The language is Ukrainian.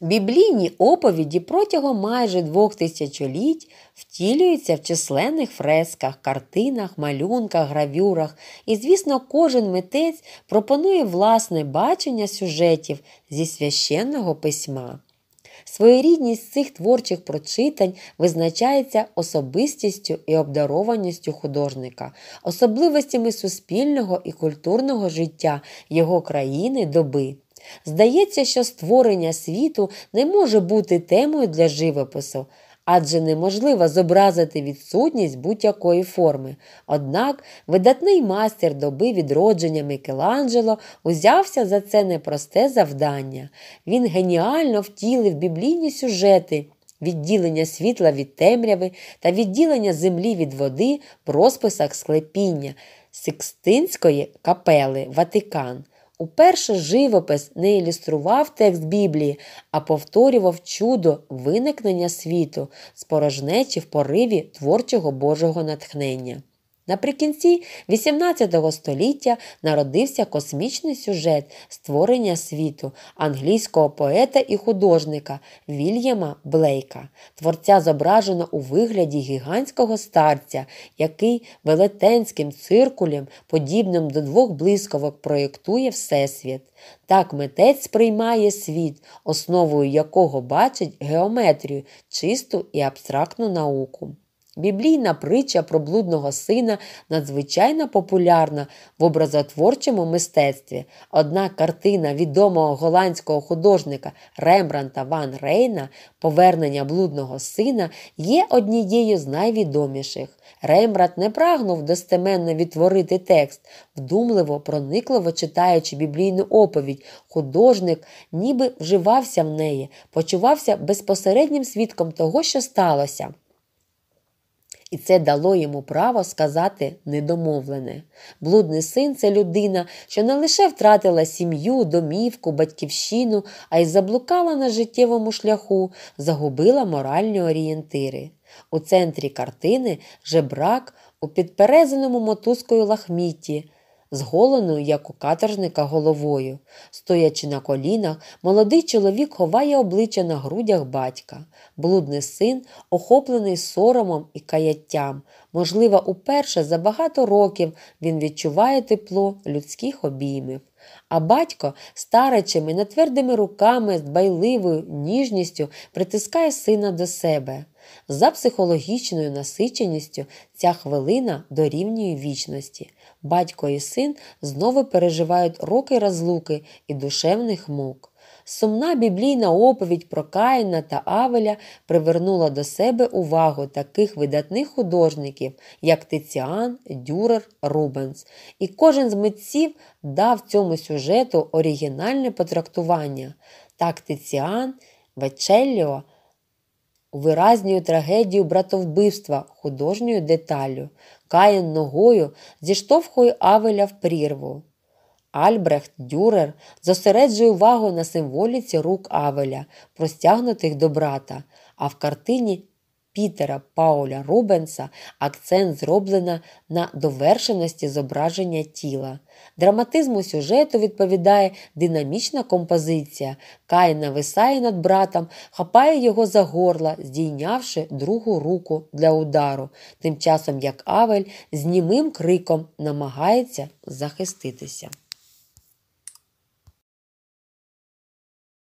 Біблійні оповіді протягом майже двох тисячоліть втілюються в численних фресках, картинах, малюнках, гравюрах, і, звісно, кожен митець пропонує власне бачення сюжетів зі священного письма. Своєрідність цих творчих прочитань визначається особистістю і обдарованістю художника, особливостями суспільного і культурного життя його країни доби. Здається, що створення світу не може бути темою для живопису адже неможливо зобразити відсутність будь-якої форми. Однак видатний майстер доби відродження Мікеланджело узявся за це непросте завдання. Він геніально втілив біблійні сюжети. Відділення світла від темряви та відділення землі від води в розписах склепіння Сикстинської капели Ватикан. Уперше живопис не ілюстрував текст Біблії, а повторював чудо виникнення світу, спорожнечі в пориві творчого Божого натхнення. Наприкінці XVIII століття народився космічний сюжет створення світу англійського поета і художника Вільяма Блейка. Творця зображено у вигляді гігантського старця, який велетенським циркулем, подібним до двох блисковок, проєктує Всесвіт. Так митець сприймає світ, основою якого бачить геометрію, чисту і абстрактну науку. Біблійна притча про блудного сина надзвичайно популярна в образотворчому мистецтві. Одна картина відомого голландського художника Рембранта Ван Рейна Повернення блудного сина є однією з найвідоміших. Рембрандт не прагнув достеменно відтворити текст, вдумливо, проникливо читаючи біблійну оповідь, художник ніби вживався в неї, почувався безпосереднім свідком того, що сталося і це дало йому право сказати недомовлене. Блудний син це людина, що не лише втратила сім'ю, домівку, батьківщину, а й заблукала на життєвому шляху, загубила моральні орієнтири. У центрі картини жебрак у підперезаному мотузкою лахмітті з голеною, як у каторжника, головою. Стоячи на колінах, молодий чоловік ховає обличчя на грудях батька. Блудний син, охоплений соромом і каяттям. Можливо, уперше за багато років він відчуває тепло людських обіймів. А батько старечими, нетвердими руками, з дбайливою ніжністю притискає сина до себе. За психологічною насиченістю ця хвилина дорівнює вічності. Батько і син знову переживають роки розлуки і душевних мук. Сумна біблійна оповідь про Каїна та Авеля привернула до себе увагу таких видатних художників, як Тиціан, Дюрер, Рубенс. І кожен з митців дав цьому сюжету оригінальне потрактування. Так Тиціан, Вечелліо виразнює трагедію братовбивства художньою деталлю. Каїн ногою зіштовхує Авеля в прірву. Альбрехт Дюрер зосереджує увагу на символіці рук Авеля, простягнутих до брата, а в картині Пітера Пауля Рубенса акцент зроблено на довершеності зображення тіла. Драматизму сюжету відповідає динамічна композиція. Кай нависає над братом, хапає його за горло, здійнявши другу руку для удару, тим часом як Авель з німим криком намагається захиститися.